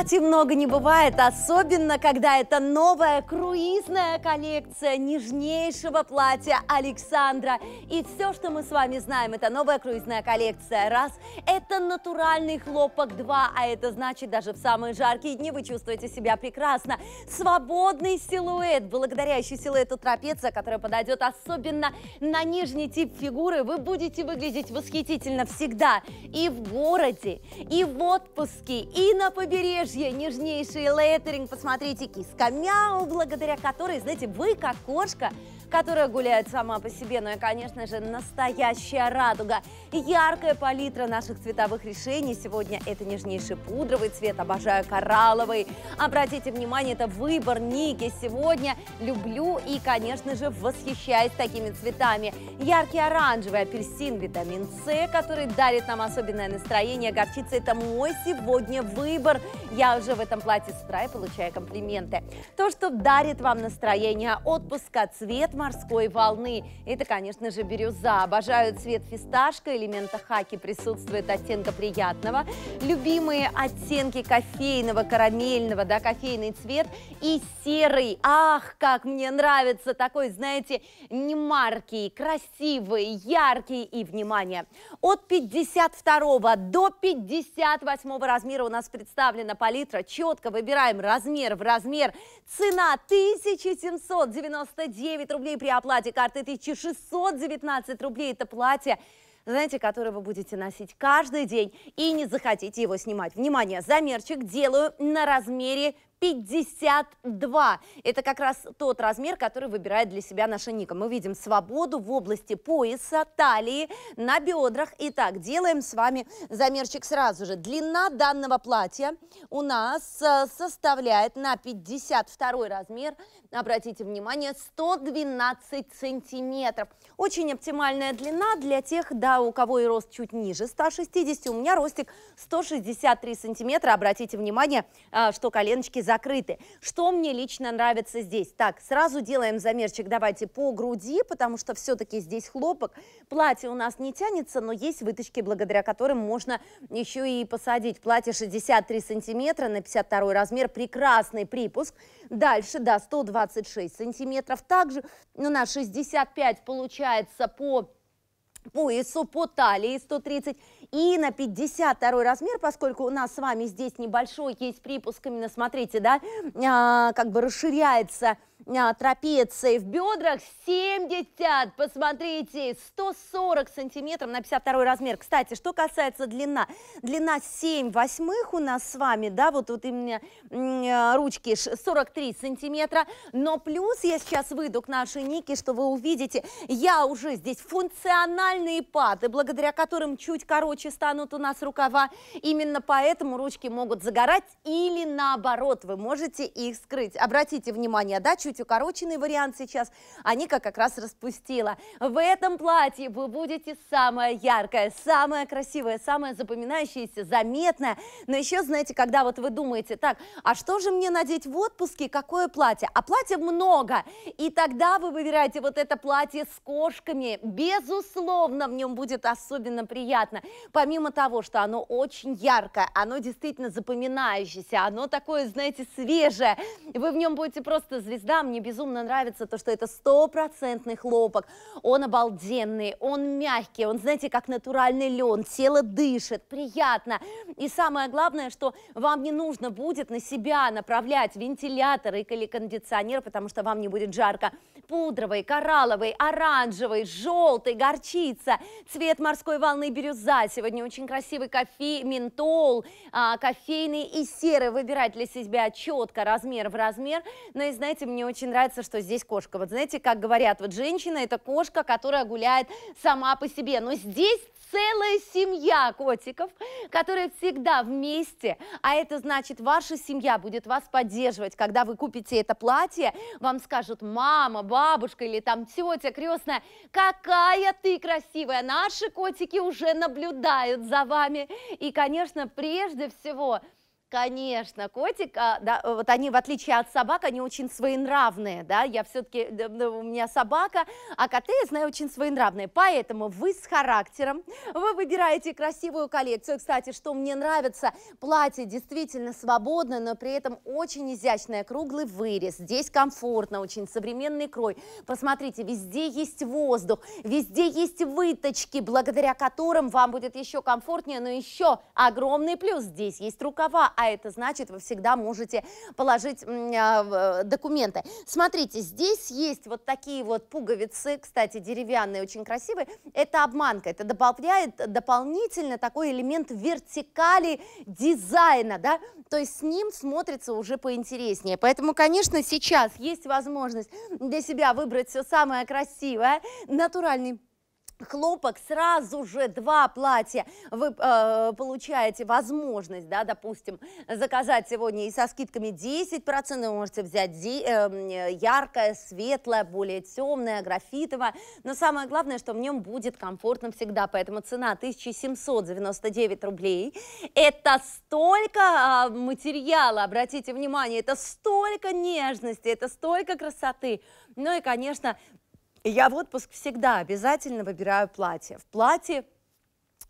Платьев много не бывает, особенно когда это новая круизная коллекция нежнейшего платья Александра. И все, что мы с вами знаем, это новая круизная коллекция. Раз, это натуральный хлопок. Два, а это значит, даже в самые жаркие дни вы чувствуете себя прекрасно. Свободный силуэт, благодаря еще силуэту трапеция, которая подойдет особенно на нижний тип фигуры, вы будете выглядеть восхитительно всегда. И в городе, и в отпуске, и на побережье ее нежнейший леттеринг. Посмотрите, киска мяу, благодаря которой, знаете, вы, как кошка, которая гуляет сама по себе, но ну и, конечно же, настоящая радуга. Яркая палитра наших цветовых решений. Сегодня это нежнейший пудровый цвет, обожаю коралловый. Обратите внимание, это выбор Ники. Сегодня люблю и, конечно же, восхищаюсь такими цветами. Яркий оранжевый, апельсин, витамин С, который дарит нам особенное настроение. Горчица – это мой сегодня выбор. Я уже в этом платье с утра и получаю комплименты. То, что дарит вам настроение отпуска, цвет – морской волны. Это, конечно же, бирюза. Обожаю цвет фисташка, элемента хаки присутствует оттенка приятного. Любимые оттенки кофейного, карамельного, да, кофейный цвет и серый. Ах, как мне нравится такой, знаете, немаркий, красивый, яркий и, внимание, от 52 до 58 размера у нас представлена палитра. Четко выбираем размер в размер. Цена 1799 рублей рублей при оплате карты 1619 рублей. Это платье знаете, которое вы будете носить каждый день и не захотите его снимать. Внимание, замерчик делаю на размере 52. Это как раз тот размер, который выбирает для себя наша Ника. Мы видим свободу в области пояса, талии, на бедрах. Итак, делаем с вами замерчик сразу же. Длина данного платья у нас э, составляет на 52 размер, обратите внимание, 112 сантиметров. Очень оптимальная длина для тех, да, у кого и рост чуть ниже 160. У меня ростик 163 сантиметра. Обратите внимание, э, что коленочки закрыты. Что мне лично нравится здесь? Так, сразу делаем замерчик, давайте, по груди, потому что все-таки здесь хлопок. Платье у нас не тянется, но есть выточки, благодаря которым можно еще и посадить. Платье 63 сантиметра на 52 размер, прекрасный припуск. Дальше, да, 126 сантиметров. Также ну, на 65 получается по поясу, по талии 130 и на 52 размер, поскольку у нас с вами здесь небольшой есть припусками, именно смотрите, да, а, как бы расширяется а, трапеции в бедрах 70, посмотрите, 140 сантиметров на 52 размер. Кстати, что касается длина, длина 7 восьмых у нас с вами, да, вот, вот именно э, ручки 43 сантиметра, но плюс я сейчас выйду к нашей Нике, что вы увидите, я уже здесь функциональные пады, благодаря которым чуть короче станут у нас рукава, именно поэтому ручки могут загорать или наоборот, вы можете их скрыть. Обратите внимание, да, чуть чуть укороченный вариант сейчас, а Ника как раз распустила. В этом платье вы будете самая яркая, самая красивая, самая запоминающаяся, заметная. Но еще, знаете, когда вот вы думаете, так, а что же мне надеть в отпуске, какое платье? А платья много, и тогда вы выбираете вот это платье с кошками. Безусловно, в нем будет особенно приятно. Помимо того, что оно очень яркое, оно действительно запоминающееся, оно такое, знаете, свежее. Вы в нем будете просто звезда, мне безумно нравится то, что это стопроцентный хлопок. Он обалденный, он мягкий, он, знаете, как натуральный лен. Тело дышит, приятно. И самое главное, что вам не нужно будет на себя направлять вентилятор или кондиционер, потому что вам не будет жарко. Пудровый, коралловый, оранжевый, желтый, горчица, цвет морской волны бирюза. Сегодня очень красивый кофе, ментол, а, кофейный и серый. Выбирать для себя четко размер в размер. Но ну и знаете, мне очень нравится, что здесь кошка. Вот знаете, как говорят, вот женщина это кошка, которая гуляет сама по себе. Но здесь целая семья котиков, которые всегда вместе. А это значит, ваша семья будет вас поддерживать. Когда вы купите это платье, вам скажут мама, бабушка или там тетя крестная, какая ты красивая, наши котики уже наблюдают за вами. И, конечно, прежде всего, Конечно, котик, а, да, вот они, в отличие от собак, они очень своенравные, да, я все-таки, у меня собака, а коты, я знаю, очень своенравные, поэтому вы с характером, вы выбираете красивую коллекцию, кстати, что мне нравится, платье действительно свободное, но при этом очень изящное, круглый вырез, здесь комфортно, очень современный крой, посмотрите, везде есть воздух, везде есть выточки, благодаря которым вам будет еще комфортнее, но еще огромный плюс, здесь есть рукава, а это значит, вы всегда можете положить э, э, документы. Смотрите, здесь есть вот такие вот пуговицы, кстати, деревянные, очень красивые. Это обманка, это добавляет дополнительно такой элемент вертикали дизайна, да, то есть с ним смотрится уже поинтереснее. Поэтому, конечно, сейчас есть возможность для себя выбрать все самое красивое, натуральный хлопок, сразу же два платья вы э, получаете возможность, да, допустим, заказать сегодня и со скидками 10%, вы можете взять э, яркое, светлое, более темное, графитовое, но самое главное, что в нем будет комфортно всегда, поэтому цена 1799 рублей, это столько э, материала, обратите внимание, это столько нежности, это столько красоты, ну и, конечно, я в отпуск всегда обязательно выбираю платье. В платье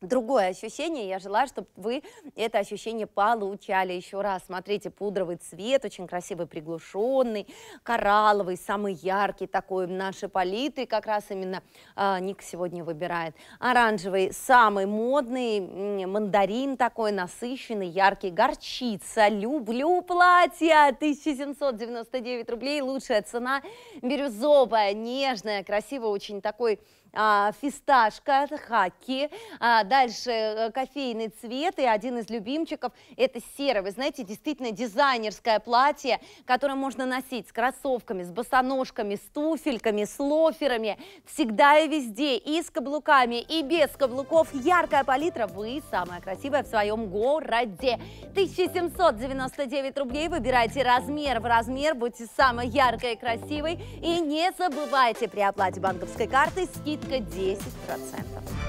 другое ощущение. Я желаю, чтобы вы это ощущение получали еще раз. Смотрите, пудровый цвет, очень красивый, приглушенный, коралловый, самый яркий такой. нашей палитры как раз именно э, Ник сегодня выбирает. Оранжевый, самый модный, мандарин такой насыщенный, яркий, горчица. Люблю платье, 1799 рублей, лучшая цена. Бирюзовая, нежная, красиво очень такой а, фисташка, хаки, а, дальше э, кофейный цвет и один из любимчиков – это серый. Вы знаете, действительно дизайнерское платье, которое можно носить с кроссовками, с босоножками, с туфельками, с лоферами, всегда и везде, и с каблуками, и без каблуков. Яркая палитра, вы самая красивая в своем городе. 1799 рублей, выбирайте размер в размер, будьте самой яркой и красивой. И не забывайте при оплате банковской карты скидку скидка 10%.